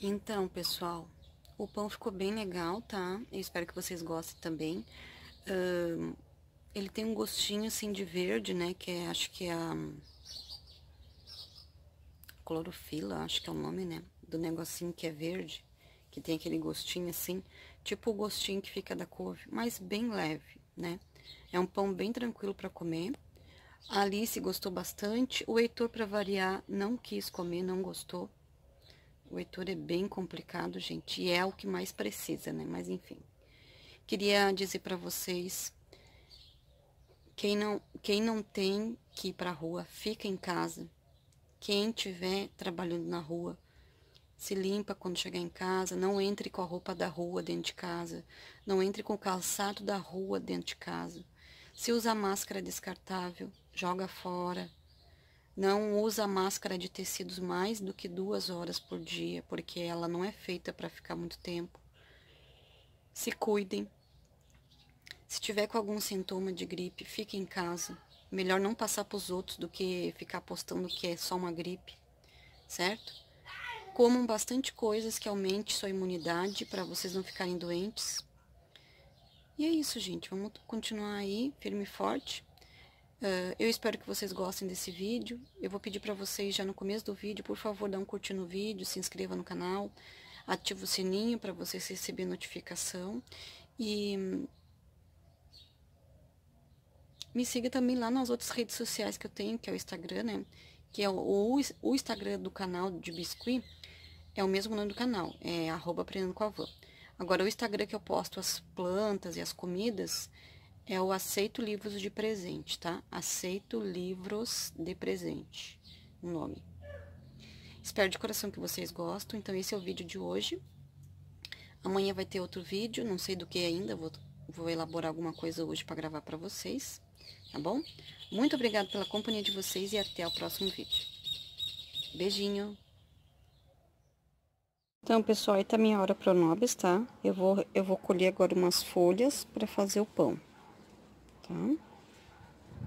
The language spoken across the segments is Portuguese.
Então, pessoal, o pão ficou bem legal, tá? Eu espero que vocês gostem também. Uh, ele tem um gostinho, assim, de verde, né? Que é, acho que é a clorofila, acho que é o nome, né? Do negocinho que é verde, que tem aquele gostinho, assim, tipo o gostinho que fica da couve, mas bem leve, né? É um pão bem tranquilo para comer. A Alice gostou bastante. O Heitor, para variar, não quis comer, não gostou. O Heitor é bem complicado, gente, e é o que mais precisa, né? Mas enfim. Queria dizer para vocês quem não quem não tem que ir para rua, fica em casa. Quem tiver trabalhando na rua, se limpa quando chegar em casa, não entre com a roupa da rua dentro de casa, não entre com o calçado da rua dentro de casa. Se usar máscara descartável, joga fora. Não usa máscara de tecidos mais do que duas horas por dia, porque ela não é feita para ficar muito tempo. Se cuidem. Se tiver com algum sintoma de gripe, fique em casa. Melhor não passar para os outros do que ficar postando que é só uma gripe, certo? Comam bastante coisas que aumente sua imunidade para vocês não ficarem doentes. E é isso, gente. Vamos continuar aí, firme e forte. Ah, eu espero que vocês gostem desse vídeo. Eu vou pedir para vocês já no começo do vídeo, por favor, dá um curtir no vídeo, se inscreva no canal, ative o sininho para vocês receberem notificação e me siga também lá nas outras redes sociais que eu tenho, que é o Instagram, né? Que é o, o Instagram do canal de Biscuit, é o mesmo nome do canal, é arroba aprendendo com a Agora, o Instagram que eu posto as plantas e as comidas é o aceito livros de presente, tá? Aceito livros de presente, o nome. Espero de coração que vocês gostam. Então, esse é o vídeo de hoje. Amanhã vai ter outro vídeo, não sei do que ainda, vou, vou elaborar alguma coisa hoje para gravar para vocês, tá bom? Muito obrigada pela companhia de vocês e até o próximo vídeo. Beijinho! Então, pessoal, aí tá minha hora pro nobres, tá? Eu vou, eu vou colher agora umas folhas para fazer o pão tá?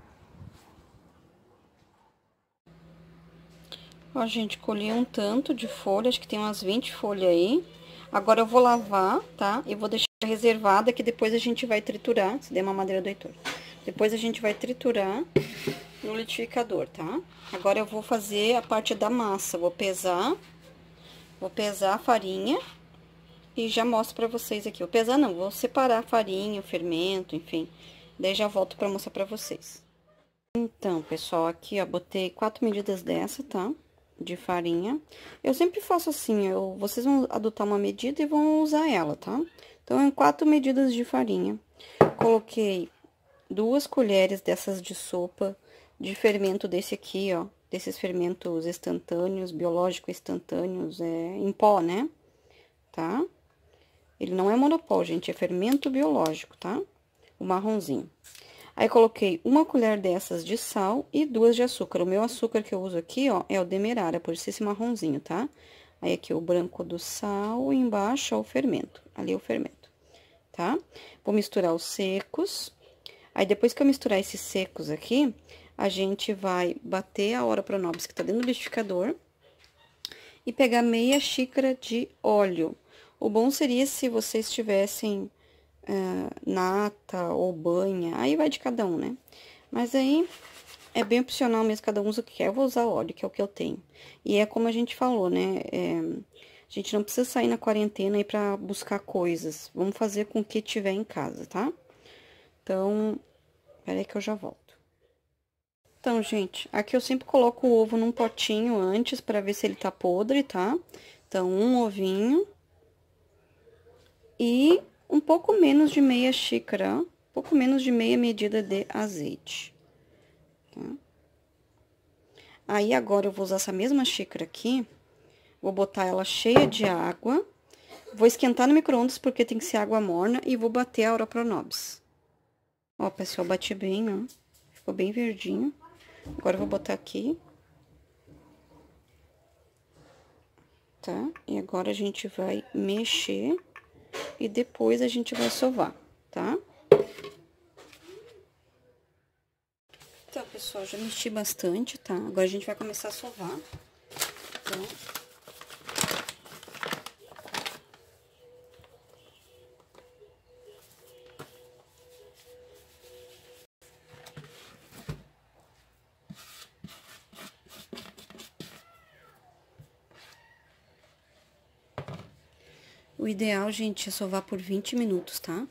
Ó, gente, colhi um tanto de folha, acho que tem umas 20 folhas aí. Agora eu vou lavar, tá? E vou deixar reservada, que depois a gente vai triturar, se der uma madeira do Heitor. Depois a gente vai triturar no liquidificador, tá? Agora eu vou fazer a parte da massa, vou pesar, vou pesar a farinha e já mostro pra vocês aqui. Vou pesar não, vou separar a farinha, o fermento, enfim... Daí já volto para mostrar para vocês. Então, pessoal, aqui, ó, botei quatro medidas dessa, tá? De farinha. Eu sempre faço assim, eu, vocês vão adotar uma medida e vão usar ela, tá? Então, em quatro medidas de farinha. Coloquei duas colheres dessas de sopa de fermento desse aqui, ó. Desses fermentos instantâneos, biológicos instantâneos, é, em pó, né? Tá? Ele não é monopólio gente, é fermento biológico, tá? o marronzinho. Aí, coloquei uma colher dessas de sal e duas de açúcar. O meu açúcar que eu uso aqui, ó, é o demerara, por isso esse marronzinho, tá? Aí, aqui o branco do sal, e embaixo, ó, o fermento. Ali é o fermento, tá? Vou misturar os secos. Aí, depois que eu misturar esses secos aqui, a gente vai bater a hora pronobis que tá dentro do liquidificador e pegar meia xícara de óleo. O bom seria se vocês tivessem é, nata ou banha, aí vai de cada um, né? Mas aí é bem opcional mesmo, cada um usa o que quer. Eu vou usar óleo, que é o que eu tenho. E é como a gente falou, né? É, a gente não precisa sair na quarentena aí pra buscar coisas. Vamos fazer com o que tiver em casa, tá? Então, peraí que eu já volto. Então, gente, aqui eu sempre coloco o ovo num potinho antes para ver se ele tá podre, tá? Então, um ovinho. E um pouco menos de meia xícara, pouco menos de meia medida de azeite. Tá? Aí, agora, eu vou usar essa mesma xícara aqui, vou botar ela cheia de água, vou esquentar no micro-ondas porque tem que ser água morna e vou bater a Nobis. Ó, pessoal, bati bem, ó, ficou bem verdinho. Agora, eu vou botar aqui. Tá? E agora, a gente vai mexer e depois a gente vai sovar, tá? Então, pessoal, já mexi bastante, tá? Agora a gente vai começar a sovar. Então... O ideal, gente, é sovar por 20 minutos, tá?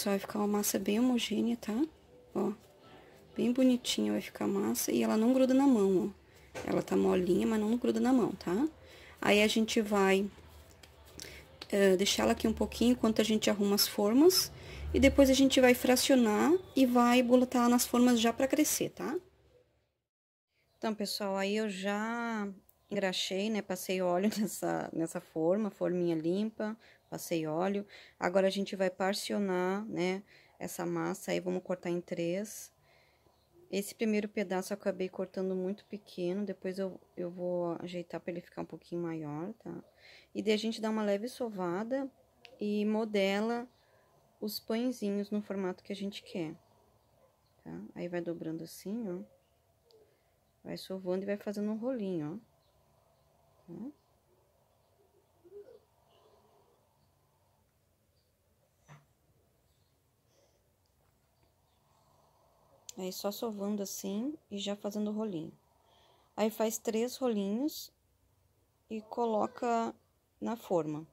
Só vai ficar uma massa bem homogênea, tá? Ó, bem bonitinha vai ficar a massa e ela não gruda na mão, ó. Ela tá molinha, mas não gruda na mão, tá? Aí, a gente vai uh, deixar ela aqui um pouquinho enquanto a gente arruma as formas. E depois a gente vai fracionar e vai botar nas formas já pra crescer, tá? Então, pessoal, aí eu já engraxei, né? Passei óleo nessa, nessa forma, forminha limpa, Passei óleo. Agora, a gente vai parcionar, né, essa massa aí, vamos cortar em três. Esse primeiro pedaço eu acabei cortando muito pequeno, depois eu, eu vou ajeitar para ele ficar um pouquinho maior, tá? E daí a gente dá uma leve sovada e modela os pãezinhos no formato que a gente quer, tá? Aí vai dobrando assim, ó. Vai sovando e vai fazendo um rolinho, ó. Tá? Aí só sovando assim e já fazendo o rolinho. Aí faz três rolinhos e coloca na forma.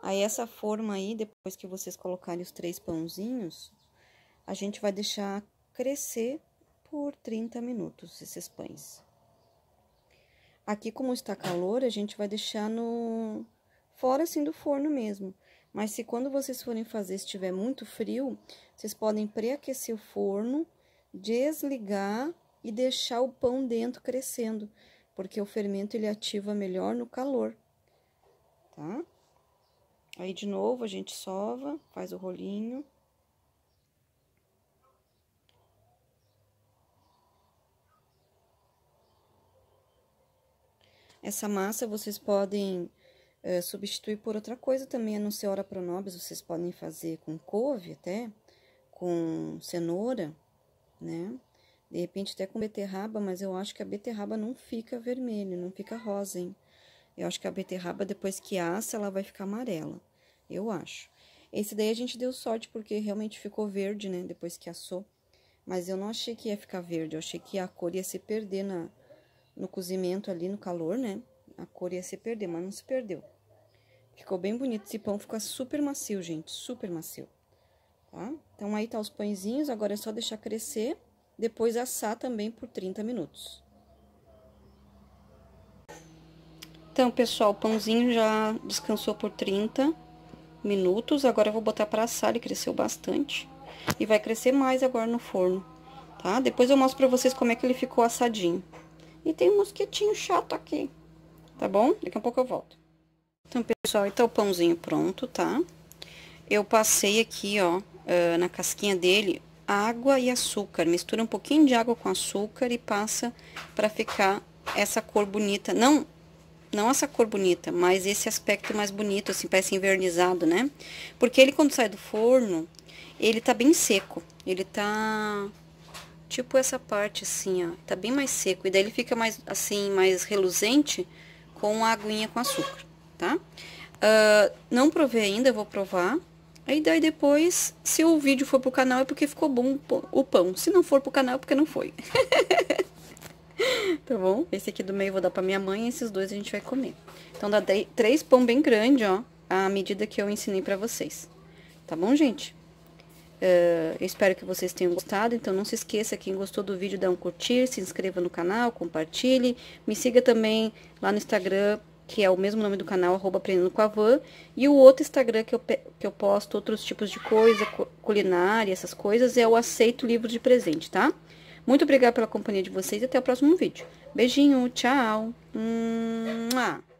Aí essa forma aí, depois que vocês colocarem os três pãozinhos, a gente vai deixar crescer por 30 minutos esses pães. Aqui como está calor, a gente vai deixar no fora assim do forno mesmo, mas se quando vocês forem fazer estiver muito frio, vocês podem pré-aquecer o forno, desligar e deixar o pão dentro crescendo, porque o fermento ele ativa melhor no calor, tá? Aí de novo a gente sova, faz o rolinho. Essa massa vocês podem é, eh, substituir por outra coisa também, a não ser ora pronobis, vocês podem fazer com couve até, com cenoura, né? De repente até com beterraba, mas eu acho que a beterraba não fica vermelha, não fica rosa, hein? Eu acho que a beterraba, depois que assa, ela vai ficar amarela, eu acho. Esse daí a gente deu sorte, porque realmente ficou verde, né? Depois que assou. Mas eu não achei que ia ficar verde, eu achei que a cor ia se perder na, no cozimento ali, no calor, né? A cor ia se perder, mas não se perdeu. Ficou bem bonito esse pão, fica super macio, gente, super macio. Tá? Então, aí tá os pãezinhos, agora é só deixar crescer, depois assar também por 30 minutos. Então, pessoal, o pãozinho já descansou por 30 minutos, agora eu vou botar para assar, ele cresceu bastante. E vai crescer mais agora no forno, tá? Depois eu mostro para vocês como é que ele ficou assadinho. E tem um mosquitinho chato aqui, tá bom? Daqui a pouco eu volto. Então, pessoal, então o pãozinho pronto, tá? Eu passei aqui, ó, eh, na casquinha dele, água e açúcar. Mistura um pouquinho de água com açúcar e passa para ficar essa cor bonita. Não, não essa cor bonita, mas esse aspecto mais bonito, assim, parece invernizado, né? Porque ele, quando sai do forno, ele tá bem seco. Ele tá tipo essa parte assim, ó, tá bem mais seco. E daí ele fica mais, assim, mais reluzente com a aguinha com açúcar tá? Uh, não provei ainda, eu vou provar. Aí daí depois, se o vídeo for pro canal é porque ficou bom o pão. Se não for pro canal é porque não foi. tá bom? Esse aqui do meio eu vou dar pra minha mãe e esses dois a gente vai comer. Então dá três pão bem grande, ó, a medida que eu ensinei pra vocês. Tá bom, gente? Uh, eu espero que vocês tenham gostado, então não se esqueça, quem gostou do vídeo, dá um curtir, se inscreva no canal, compartilhe, me siga também lá no Instagram, que é o mesmo nome do canal, arroba aprendendo com a van, e o outro Instagram que eu, que eu posto outros tipos de coisa, culinária, essas coisas, é o Aceito Livro de Presente, tá? Muito obrigada pela companhia de vocês e até o próximo vídeo. Beijinho, tchau! Mua.